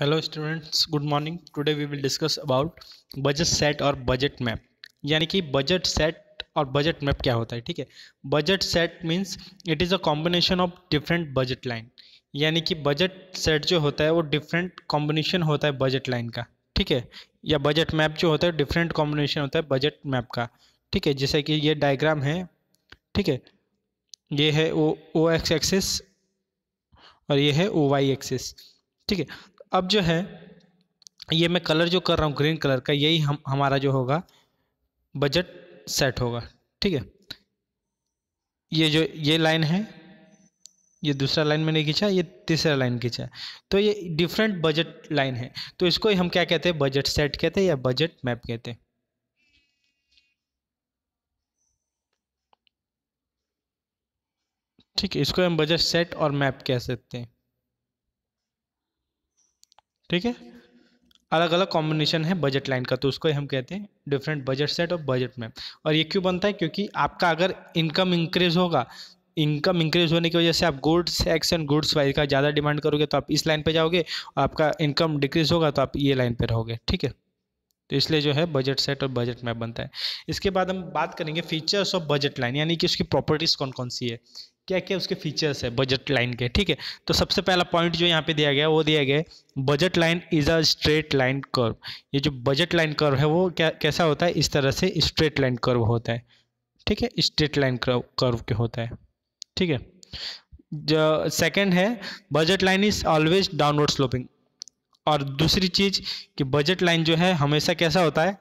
hello students good morning today we will discuss about budget set और budget map यानी कि budget set और budget map क्या होता है ठीक है budget set means it is a combination of different budget line यानी कि बजट सेट जो होता है वो डिफरेंट कॉम्बिनेशन होता है बजट लाइन का ठीक है या बजट मैप जो होता है डिफरेंट कॉम्बिनेशन होता है बजट मैप का ठीक है जैसे कि ये डायग्राम है ठीक है ये है ओ ओ एक्स एक्सिस और ये है ओ वाई एक्सिस ठीक है अब जो है ये मैं कलर जो कर रहा हूँ ग्रीन कलर का यही हम हमारा जो होगा बजट सेट होगा ठीक है ये जो ये लाइन है ये दूसरा लाइन मैंने खींचा ये तीसरा लाइन खींचा तो ये डिफरेंट बजट लाइन है तो इसको ही हम क्या कहते हैं बजट सेट कहते हैं या बजट मैप कहते हैं ठीक है इसको हम बजट सेट और मैप कह सकते हैं ठीक है अलग अलग कॉम्बिनेशन है बजट लाइन का तो उसको हम कहते हैं डिफरेंट बजट सेट और बजट मैप और ये क्यों बनता है क्योंकि आपका अगर इनकम इंक्रीज होगा इनकम इंक्रीज होने की वजह से आप goods X and goods Y का ज़्यादा डिमांड करोगे तो आप इस लाइन पे जाओगे और आपका इनकम डिक्रीज होगा तो आप ये लाइन पे रहोगे ठीक है तो इसलिए जो है बजट सेट और बजट मैप बनता है इसके बाद हम बात करेंगे फीचर्स ऑफ बजट लाइन यानी कि उसकी प्रॉपर्टीज़ कौन कौन सी है क्या क्या उसके फीचर्स है बजट लाइन के ठीक है तो सबसे पहला पॉइंट जो यहाँ पे दिया गया वो दिया गया budget line is a straight line curve ये जो बजट लाइन कर्व है वो क्या कैसा होता है इस तरह से स्ट्रेट लाइन कर्व होता है ठीक है स्ट्रेट लाइन कर्व के होता है ठीक है जो सेकेंड है budget line is always downward sloping और दूसरी चीज़ कि बजट लाइन जो है हमेशा कैसा होता है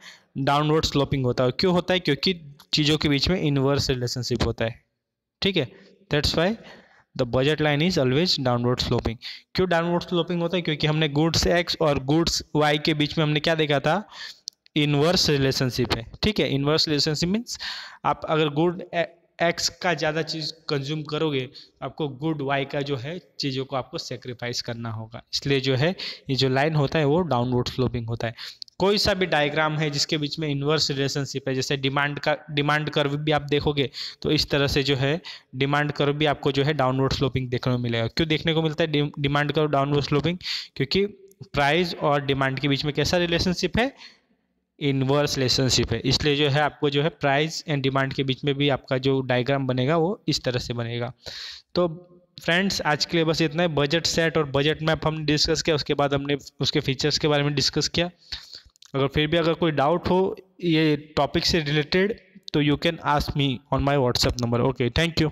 डाउनवर्ड स्लोपिंग होता है क्यों होता है क्योंकि चीज़ों के बीच में इनवर्स रिलेशनशिप होता है ठीक है that's why the budget line is always downward sloping क्यों डाउनवर्ड स्लोपिंग होता है क्योंकि हमने गुड्स एक्स और गुड्स वाई के बीच में हमने क्या देखा था इनवर्स रिलेशनशिप है ठीक है इनवर्स रिलेशनशिप मीन्स आप अगर गुड एक्स का ज़्यादा चीज़ कंज्यूम करोगे आपको गुड वाई का जो है चीज़ों को आपको सेक्रीफाइस करना होगा इसलिए जो है ये जो लाइन होता है वो डाउनवर्ड स्लोपिंग होता है कोई सा भी डायग्राम है जिसके बीच में इन्वर्स रिलेशनशिप है जैसे डिमांड का डिमांड कर्व भी आप देखोगे तो इस तरह से जो है डिमांड कर्व भी आपको जो है डाउनवर्ड स्लोपिंग देखने को मिलेगा क्यों देखने को मिलता है डिमांड कर्व डाउनवर्ड स्लोपिंग क्योंकि प्राइस और डिमांड के बीच में कैसा रिलेशनशिप है इनवर्स रिलेशनशिप है इसलिए जो है आपको जो है प्राइस एंड डिमांड के बीच में भी आपका जो डायग्राम बनेगा वो इस तरह से बनेगा तो फ्रेंड्स आज के लिए बस इतना है बजट सेट और बजट मैप हमने डिस्कस किया उसके बाद हमने उसके फीचर्स के बारे में डिस्कस किया अगर फिर भी अगर कोई डाउट हो ये टॉपिक से रिलेटेड तो you can ask me on my WhatsApp number okay thank you